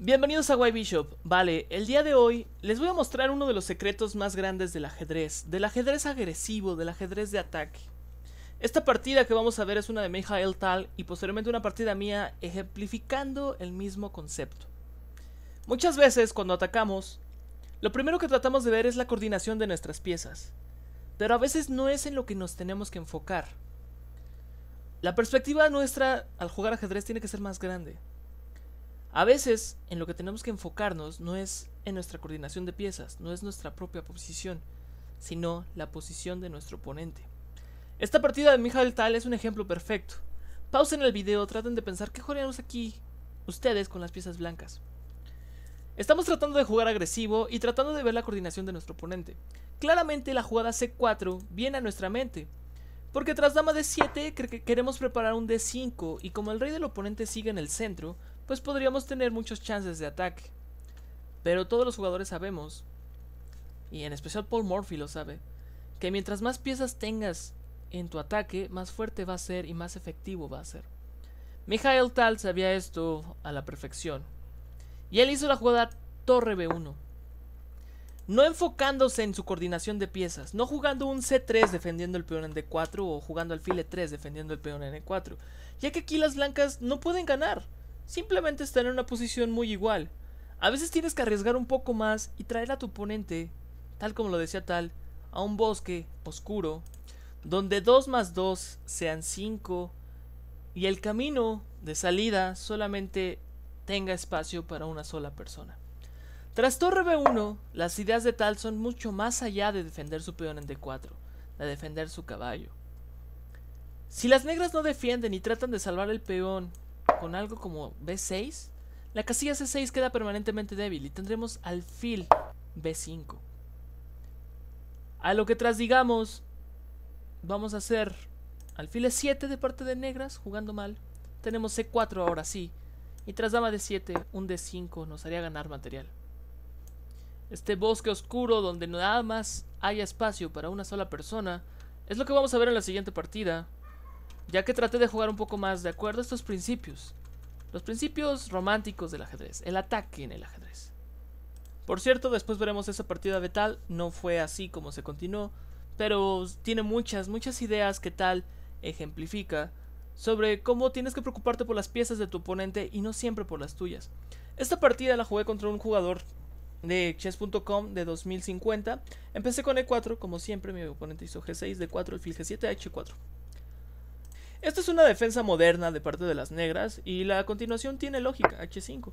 Bienvenidos a White Bishop. Vale, el día de hoy les voy a mostrar uno de los secretos más grandes del ajedrez, del ajedrez agresivo, del ajedrez de ataque. Esta partida que vamos a ver es una de Mijael Tal y posteriormente una partida mía ejemplificando el mismo concepto. Muchas veces cuando atacamos, lo primero que tratamos de ver es la coordinación de nuestras piezas, pero a veces no es en lo que nos tenemos que enfocar. La perspectiva nuestra al jugar ajedrez tiene que ser más grande. A veces en lo que tenemos que enfocarnos no es en nuestra coordinación de piezas, no es nuestra propia posición, sino la posición de nuestro oponente. Esta partida de del Tal es un ejemplo perfecto. Pausen el video, traten de pensar qué jugaríamos aquí ustedes con las piezas blancas. Estamos tratando de jugar agresivo y tratando de ver la coordinación de nuestro oponente. Claramente la jugada C4 viene a nuestra mente, porque tras dama D7 queremos preparar un D5 y como el rey del oponente sigue en el centro, pues podríamos tener muchos chances de ataque. Pero todos los jugadores sabemos, y en especial Paul Murphy lo sabe, que mientras más piezas tengas en tu ataque, más fuerte va a ser y más efectivo va a ser. Mijael Tal sabía esto a la perfección. Y él hizo la jugada Torre B1. No enfocándose en su coordinación de piezas, no jugando un C3 defendiendo el peón en D4 o jugando alfil E3 defendiendo el peón en E4, ya que aquí las blancas no pueden ganar simplemente estar en una posición muy igual. A veces tienes que arriesgar un poco más y traer a tu oponente, tal como lo decía tal, a un bosque oscuro, donde 2 más 2 sean 5 y el camino de salida solamente tenga espacio para una sola persona. Tras Torre B1, las ideas de Tal son mucho más allá de defender su peón en D4, de defender su caballo. Si las negras no defienden y tratan de salvar el peón con algo como B6, la casilla C6 queda permanentemente débil y tendremos alfil B5. A lo que tras digamos, vamos a hacer alfil E7 de parte de negras, jugando mal. Tenemos C4 ahora sí. Y tras dama D7, un D5 nos haría ganar material. Este bosque oscuro donde nada más haya espacio para una sola persona es lo que vamos a ver en la siguiente partida. Ya que traté de jugar un poco más de acuerdo a estos principios. Los principios románticos del ajedrez. El ataque en el ajedrez. Por cierto, después veremos esa partida de Tal. No fue así como se continuó. Pero tiene muchas, muchas ideas que Tal ejemplifica sobre cómo tienes que preocuparte por las piezas de tu oponente y no siempre por las tuyas. Esta partida la jugué contra un jugador de chess.com de 2050. Empecé con E4, como siempre, mi oponente hizo G6, D4, el fil G7, H4. Esta es una defensa moderna de parte de las negras y la continuación tiene lógica, H5.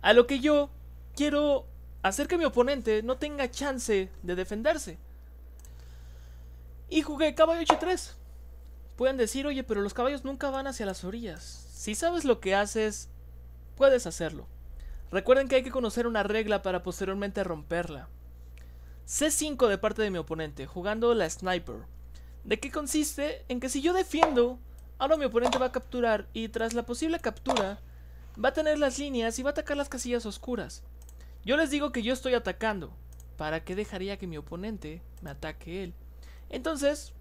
A lo que yo quiero hacer que mi oponente no tenga chance de defenderse. Y jugué caballo H3. Pueden decir, oye, pero los caballos nunca van hacia las orillas. Si sabes lo que haces, puedes hacerlo. Recuerden que hay que conocer una regla para posteriormente romperla. C5 de parte de mi oponente, jugando la sniper. ¿De qué consiste? En que si yo defiendo, ahora mi oponente va a capturar y tras la posible captura va a tener las líneas y va a atacar las casillas oscuras. Yo les digo que yo estoy atacando. ¿Para qué dejaría que mi oponente me ataque él? Entonces,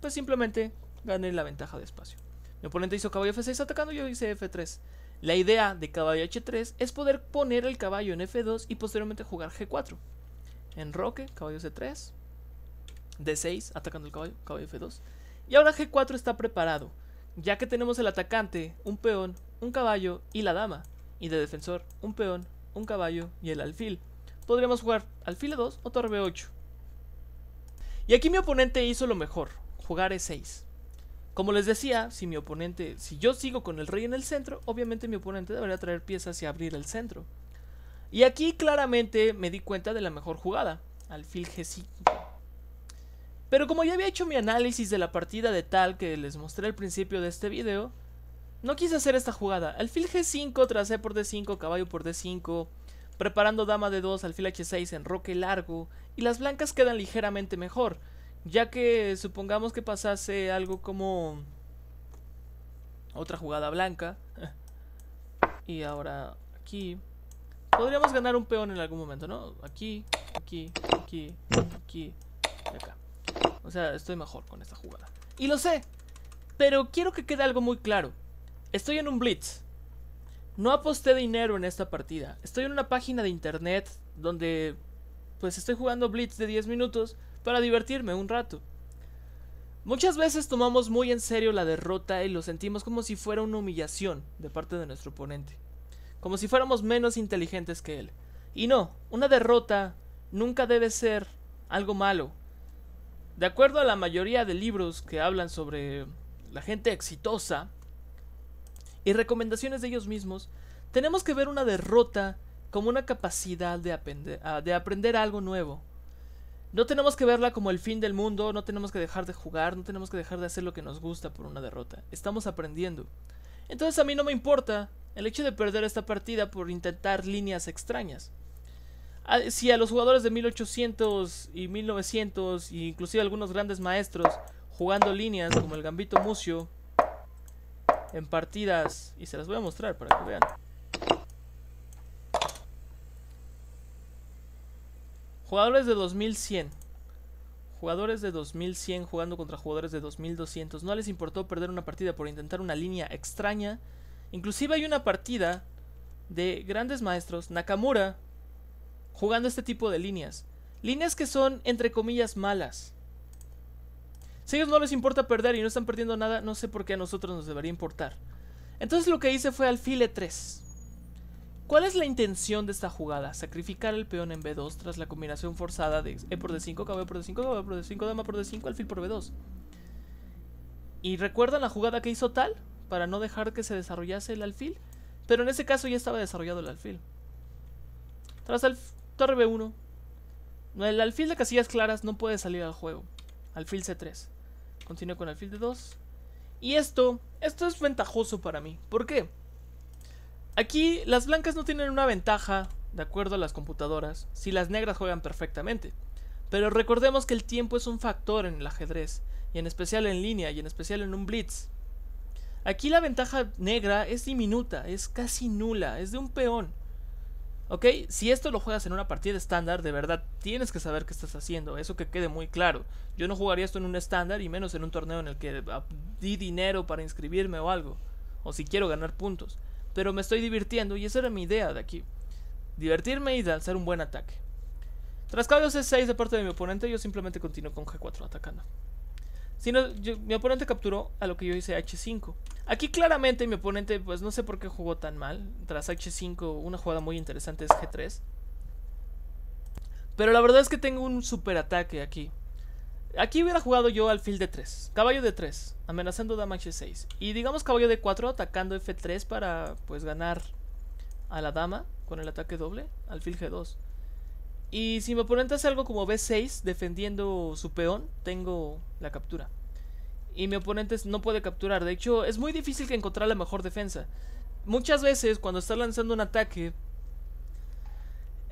pues simplemente gané la ventaja de espacio. Mi oponente hizo caballo F6 atacando, yo hice F3. La idea de caballo H3 es poder poner el caballo en F2 y posteriormente jugar G4. En roque caballo C3, D6 atacando el caballo, caballo F2. Y ahora G4 está preparado, ya que tenemos el atacante, un peón, un caballo y la dama. Y de defensor, un peón, un caballo y el alfil. Podríamos jugar alfil A2 o torre B8. Y aquí mi oponente hizo lo mejor, jugar E6. Como les decía, si mi oponente, si yo sigo con el rey en el centro, obviamente mi oponente debería traer piezas y abrir el centro. Y aquí claramente me di cuenta de la mejor jugada, alfil G5, pero como ya había hecho mi análisis de la partida de tal que les mostré al principio de este video, no quise hacer esta jugada. Alfil G5, tracé por D5, caballo por D5, preparando dama de 2, alfil H6, roque largo, y las blancas quedan ligeramente mejor, ya que supongamos que pasase algo como otra jugada blanca, y ahora aquí, podríamos ganar un peón en algún momento, ¿no? Aquí, aquí, aquí, aquí, acá. O sea, estoy mejor con esta jugada. Y lo sé. Pero quiero que quede algo muy claro. Estoy en un blitz. No aposté dinero en esta partida. Estoy en una página de internet donde pues estoy jugando blitz de 10 minutos para divertirme un rato. Muchas veces tomamos muy en serio la derrota y lo sentimos como si fuera una humillación de parte de nuestro oponente. Como si fuéramos menos inteligentes que él. Y no, una derrota nunca debe ser algo malo, de acuerdo a la mayoría de libros que hablan sobre la gente exitosa y recomendaciones de ellos mismos, tenemos que ver una derrota como una capacidad de aprender, ah, de aprender algo nuevo. No tenemos que verla como el fin del mundo, no tenemos que dejar de jugar, no tenemos que dejar de hacer lo que nos gusta por una derrota. Estamos aprendiendo. Entonces a mí no me importa el hecho de perder esta partida por intentar líneas extrañas. Ah, si a los jugadores de 1800 y 1900, inclusive algunos grandes maestros, jugando líneas como el Gambito Mucio, en partidas, y se las voy a mostrar para que vean. Jugadores de 2100. Jugadores de 2100 jugando contra jugadores de 2200. No les importó perder una partida por intentar una línea extraña. Inclusive hay una partida de grandes maestros. Nakamura jugando este tipo de líneas. Líneas que son, entre comillas, malas. Si a ellos no les importa perder y no están perdiendo nada, no sé por qué a nosotros nos debería importar. Entonces lo que hice fue alfil e 3. ¿Cuál es la intención de esta jugada? Sacrificar el peón en B2 tras la combinación forzada de E por D5, KB por D5, KB por D5, Dama por D5, alfil por B2. ¿Y recuerdan la jugada que hizo tal? Para no dejar que se desarrollase el alfil. Pero en ese caso ya estaba desarrollado el alfil. Tras, el... Torre B1. El alfil de casillas claras no puede salir al juego. Alfil C3. Continúo con alfil de 2 Y esto, esto es ventajoso para mí. ¿Por qué? Aquí las blancas no tienen una ventaja, de acuerdo a las computadoras, si las negras juegan perfectamente. Pero recordemos que el tiempo es un factor en el ajedrez, y en especial en línea, y en especial en un blitz. Aquí la ventaja negra es diminuta, es casi nula, es de un peón. ¿Ok? Si esto lo juegas en una partida estándar, de verdad tienes que saber qué estás haciendo. Eso que quede muy claro. Yo no jugaría esto en un estándar y menos en un torneo en el que ah, di dinero para inscribirme o algo. O si quiero ganar puntos. Pero me estoy divirtiendo y esa era mi idea de aquí. Divertirme y lanzar un buen ataque. Tras caballo C6 de parte de mi oponente, yo simplemente continúo con G4 atacando mi oponente capturó a lo que yo hice H5. Aquí claramente mi oponente, pues no sé por qué jugó tan mal. Tras H5, una jugada muy interesante es G3. Pero la verdad es que tengo un super ataque aquí. Aquí hubiera jugado yo alfil de 3, caballo de 3, amenazando dama h6. Y digamos caballo de 4 atacando f3 para pues ganar a la dama con el ataque doble, alfil g2. Y si mi oponente hace algo como B6 defendiendo su peón, tengo la captura. Y mi oponente no puede capturar. De hecho, es muy difícil que encontrar la mejor defensa. Muchas veces cuando está lanzando un ataque,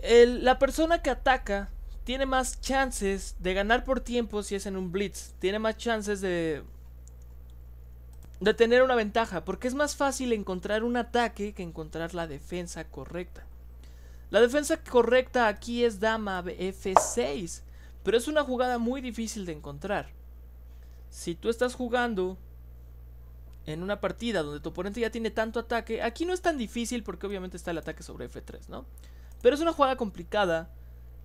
la persona que ataca tiene más chances de ganar por tiempo si es en un blitz. Tiene más chances de de tener una ventaja, porque es más fácil encontrar un ataque que encontrar la defensa correcta. La defensa correcta aquí es dama F6, pero es una jugada muy difícil de encontrar. Si tú estás jugando en una partida donde tu oponente ya tiene tanto ataque, aquí no es tan difícil porque obviamente está el ataque sobre F3, ¿no? Pero es una jugada complicada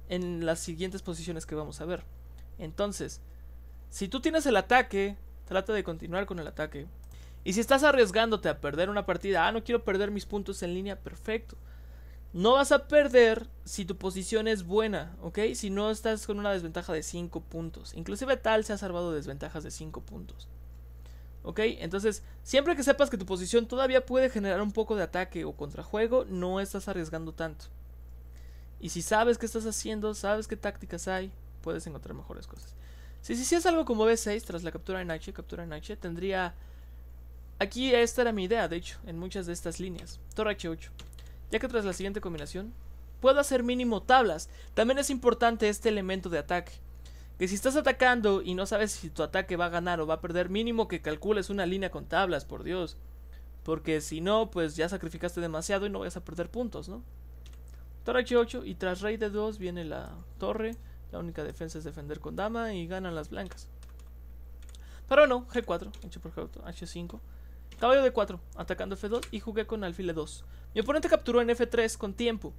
en las siguientes posiciones que vamos a ver. Entonces, si tú tienes el ataque, trata de continuar con el ataque. Y si estás arriesgándote a perder una partida, ah, no quiero perder mis puntos en línea, perfecto. No vas a perder si tu posición es buena, ¿ok? Si no estás con una desventaja de 5 puntos. Inclusive tal se ha salvado desventajas de 5 puntos. ¿Ok? Entonces, siempre que sepas que tu posición todavía puede generar un poco de ataque o contrajuego, no estás arriesgando tanto. Y si sabes qué estás haciendo, sabes qué tácticas hay, puedes encontrar mejores cosas. Si sí, es algo como B6 tras la captura de H, captura en H, tendría... Aquí esta era mi idea, de hecho, en muchas de estas líneas. Torre H8 ya que tras la siguiente combinación puedo hacer mínimo tablas. También es importante este elemento de ataque. Que si estás atacando y no sabes si tu ataque va a ganar o va a perder, mínimo que calcules una línea con tablas, por Dios. Porque si no, pues ya sacrificaste demasiado y no vas a perder puntos, ¿no? Torre H8 y tras rey de 2 viene la torre. La única defensa es defender con dama y ganan las blancas. Pero no, G4, por H5. Caballo de 4, atacando F2 y jugué con alfil E2. Mi oponente capturó en F3 con tiempo.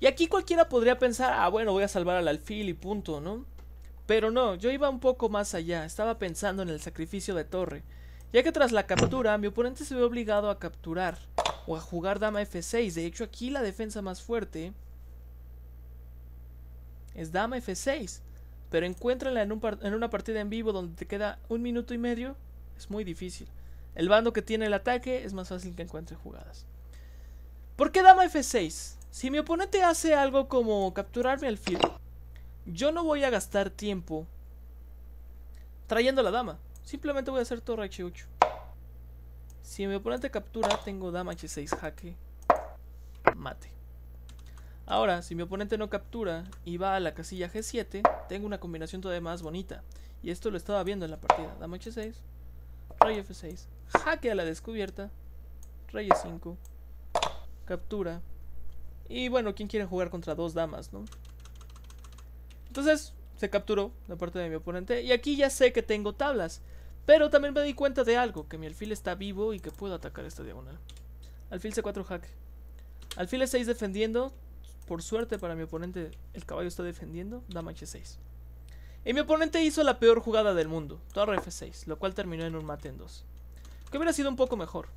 Y aquí cualquiera podría pensar, ah bueno, voy a salvar al alfil y punto, ¿no? Pero no, yo iba un poco más allá, estaba pensando en el sacrificio de torre. Ya que tras la captura, mi oponente se ve obligado a capturar o a jugar dama F6. De hecho, aquí la defensa más fuerte es dama F6. Pero encuéntrala en una partida en vivo donde te queda un minuto y medio. Es muy difícil. El bando que tiene el ataque es más fácil que encuentre jugadas. ¿Por qué dama F6? Si mi oponente hace algo como capturarme al filo, yo no voy a gastar tiempo trayendo la dama. Simplemente voy a hacer torre H8. Si mi oponente captura, tengo dama H6 jaque. Mate. Ahora, si mi oponente no captura y va a la casilla G7, tengo una combinación todavía más bonita. Y esto lo estaba viendo en la partida. Dama H6, rey F6, Jaque a la descubierta. Reyes 5. Captura. Y bueno, ¿quién quiere jugar contra dos damas, no? Entonces, se capturó la parte de mi oponente. Y aquí ya sé que tengo tablas. Pero también me di cuenta de algo, que mi alfil está vivo y que puedo atacar esta diagonal. Alfil C4 jaque. Alfil E6 defendiendo. Por suerte para mi oponente, el caballo está defendiendo. Dama H6. Y mi oponente hizo la peor jugada del mundo, torre F6, lo cual terminó en un mate en 2. Que hubiera sido un poco mejor.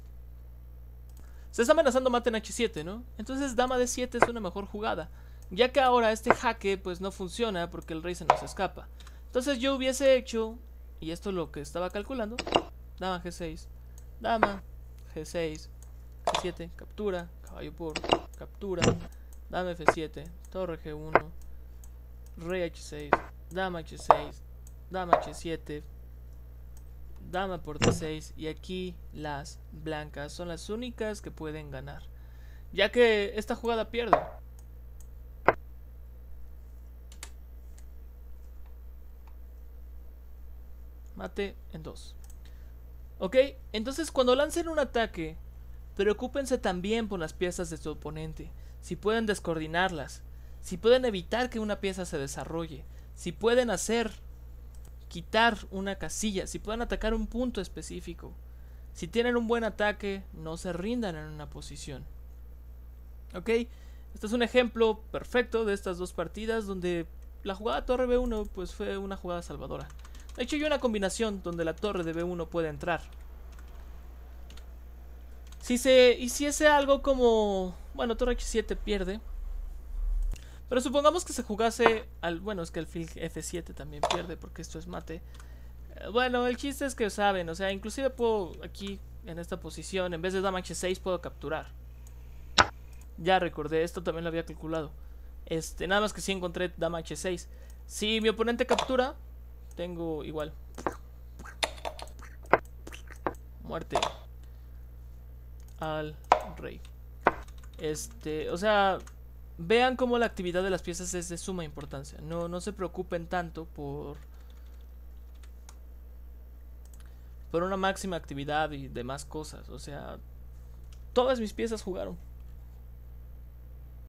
Se está amenazando mate en H7, ¿no? Entonces dama D7 es una mejor jugada. Ya que ahora este jaque pues no funciona porque el rey se nos escapa. Entonces yo hubiese hecho, y esto es lo que estaba calculando, dama G6, dama G6, G7, captura, caballo por, captura, dama F7, torre G1, rey H6, dama H6, dama H7, dama por d6 y aquí las blancas son las únicas que pueden ganar. Ya que esta jugada pierde. Mate en 2. Ok, entonces cuando lancen un ataque, preocúpense también por las piezas de su oponente. Si pueden descoordinarlas, si pueden evitar que una pieza se desarrolle, si pueden hacer quitar una casilla, si pueden atacar un punto específico. Si tienen un buen ataque, no se rindan en una posición. ¿Ok? Este es un ejemplo perfecto de estas dos partidas donde la jugada torre B1 pues fue una jugada salvadora. De hecho hay una combinación donde la torre de B1 puede entrar. Si se hiciese algo como... Bueno, torre H7 pierde, pero supongamos que se jugase al... Bueno, es que el F7 también pierde porque esto es mate. Eh, bueno, el chiste es que saben, o sea, inclusive puedo aquí, en esta posición, en vez de dama H6 puedo capturar. Ya recordé, esto también lo había calculado. Este, nada más que si encontré dama H6. Si mi oponente captura, tengo igual. Muerte. Al rey. Este, o sea, Vean cómo la actividad de las piezas es de suma importancia. No, no se preocupen tanto por... Por una máxima actividad y demás cosas. O sea, todas mis piezas jugaron.